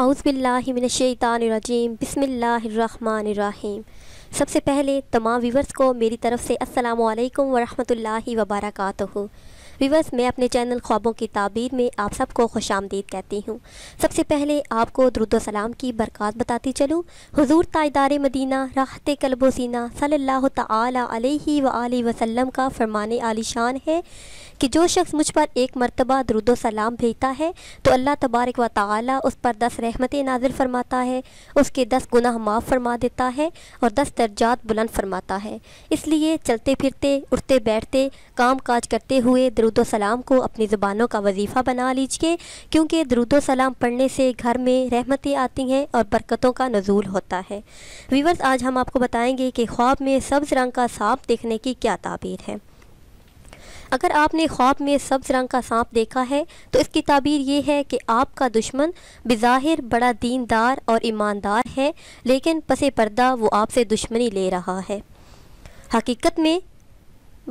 اعوذ باللہ من الشیطان الرجیم بسم اللہ الرحمن الرحیم سب سے پہلے تمام ویورز کو میری طرف سے السلام علیکم ورحمت اللہ وبرکاتہ ویورز میں اپنے چینل خوابوں کی تعبیر میں آپ سب کو خوش آمدید کہتی ہوں سب سے پہلے آپ کو درود و سلام کی برکات بتاتی چلوں حضور تائیدار مدینہ راحت قلب و سینہ صلی اللہ تعالی علیہ وآلہ وسلم کا فرمان علی شان ہے کہ جو شخص مجھ پر ایک مرتبہ درود و سلام بھیجتا ہے تو اللہ تبارک و تعالی اس پر دس رحمتیں نازل فرماتا ہے اس کے دس گناہ معاف فرما دیتا ہے اور دس درجات بلند فرماتا ہے اس لیے چلتے پھرتے اٹھتے بیٹھتے کام کاج کرتے ہوئے درود و سلام کو اپنی زبانوں کا وظیفہ بنا لیجئے کیونکہ درود و سلام پڑھنے سے گھر میں رحمتیں آتی ہیں اور برکتوں کا نزول ہوتا ہے ویورز آج ہم آپ کو بتائیں گے کہ خواب میں سبز رنگ کا سانپ دیکھنے کی کیا تعبیر ہے اگر آپ نے خواب میں سبز رنگ کا سانپ دیکھا ہے تو اس کی تعبیر یہ ہے کہ آپ کا دشمن بظاہر بڑا دیندار اور ایماندار ہے لیکن پس پردہ وہ آپ سے دشمنی لے رہا ہے حقیقت میں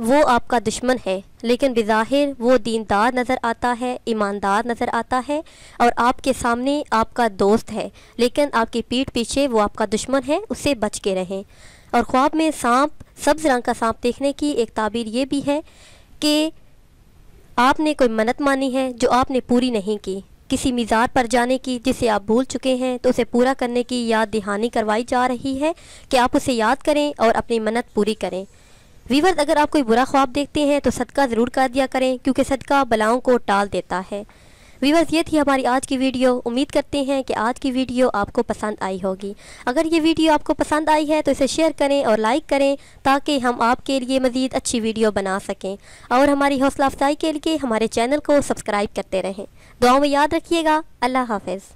وہ آپ کا دشمن ہے لیکن بظاہر وہ دیندار نظر آتا ہے ایماندار نظر آتا ہے اور آپ کے سامنے آپ کا دوست ہے لیکن آپ کی پیٹھ پیچھے وہ آپ کا دشمن ہے اس سے بچ کے رہیں اور خواب میں سانپ سبز رنگ کا سانپ دیکھنے کی ایک تعبیر یہ بھی ہے کہ آپ نے کوئی منت مانی ہے جو آپ نے پوری نہیں کی کسی مزار پر جانے کی جسے آپ بھول چکے ہیں تو اسے پورا کرنے کی یاد دہانی کروائی جا رہی ہے کہ آپ اسے یاد کریں اور اپنی منت پوری کریں ویورز اگر آپ کوئی برا خواب دیکھتے ہیں تو صدقہ ضرور کر دیا کریں کیونکہ صدقہ بلاؤں کو ٹال دیتا ہے ویورز یہ تھی ہماری آج کی ویڈیو امید کرتے ہیں کہ آج کی ویڈیو آپ کو پسند آئی ہوگی اگر یہ ویڈیو آپ کو پسند آئی ہے تو اسے شیئر کریں اور لائک کریں تاکہ ہم آپ کے لیے مزید اچھی ویڈیو بنا سکیں اور ہماری حوصلہ افزائی کے لیے ہمارے چینل کو سبسکرائب کرتے رہیں دعاؤں میں یاد رکھیے گا اللہ حافظ